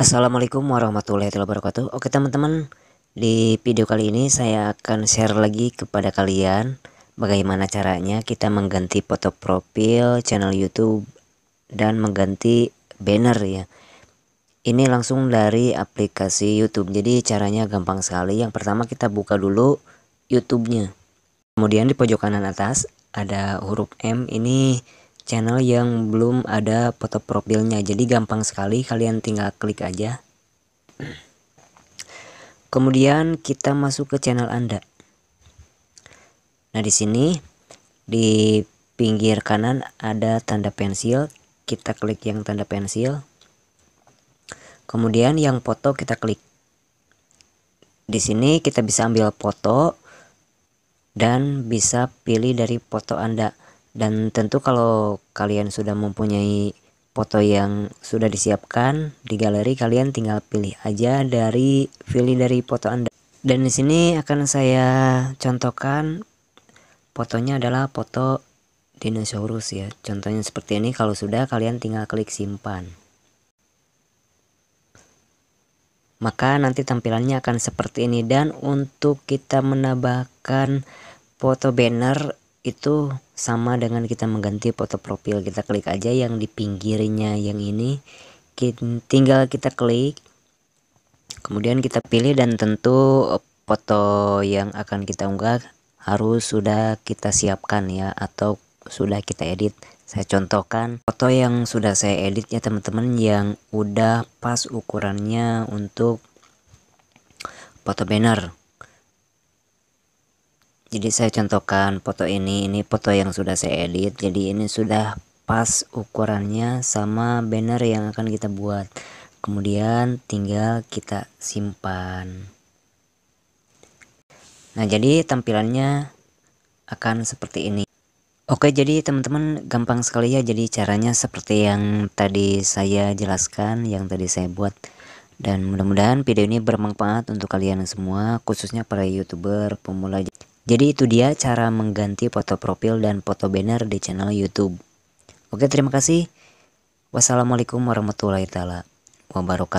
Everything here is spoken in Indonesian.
Assalamualaikum warahmatullahi wabarakatuh Oke teman-teman Di video kali ini saya akan share lagi kepada kalian Bagaimana caranya kita mengganti foto profil channel youtube Dan mengganti banner ya Ini langsung dari aplikasi youtube Jadi caranya gampang sekali Yang pertama kita buka dulu youtube nya Kemudian di pojok kanan atas ada huruf M ini channel yang belum ada foto profilnya jadi gampang sekali kalian tinggal klik aja kemudian kita masuk ke channel anda nah di sini di pinggir kanan ada tanda pensil kita klik yang tanda pensil kemudian yang foto kita klik di sini kita bisa ambil foto dan bisa pilih dari foto Anda. Dan tentu kalau kalian sudah mempunyai foto yang sudah disiapkan di galeri kalian tinggal pilih aja dari pilih dari foto Anda. Dan di sini akan saya contohkan fotonya adalah foto dinosaurus ya. Contohnya seperti ini kalau sudah kalian tinggal klik simpan. Maka nanti tampilannya akan seperti ini dan untuk kita menambahkan foto banner itu sama dengan kita mengganti foto profil kita klik aja yang di pinggirnya yang ini tinggal kita klik kemudian kita pilih dan tentu foto yang akan kita unggah harus sudah kita siapkan ya atau sudah kita edit saya contohkan foto yang sudah saya edit ya teman-teman yang udah pas ukurannya untuk foto banner jadi saya contohkan foto ini ini foto yang sudah saya edit jadi ini sudah pas ukurannya sama banner yang akan kita buat kemudian tinggal kita simpan nah jadi tampilannya akan seperti ini Oke jadi teman-teman gampang sekali ya jadi caranya seperti yang tadi saya jelaskan yang tadi saya buat dan mudah-mudahan video ini bermanfaat untuk kalian semua khususnya para youtuber pemula jadi itu dia cara mengganti foto profil dan foto banner di channel YouTube. Oke, terima kasih. Wassalamualaikum warahmatullahi taala wabarakatuh.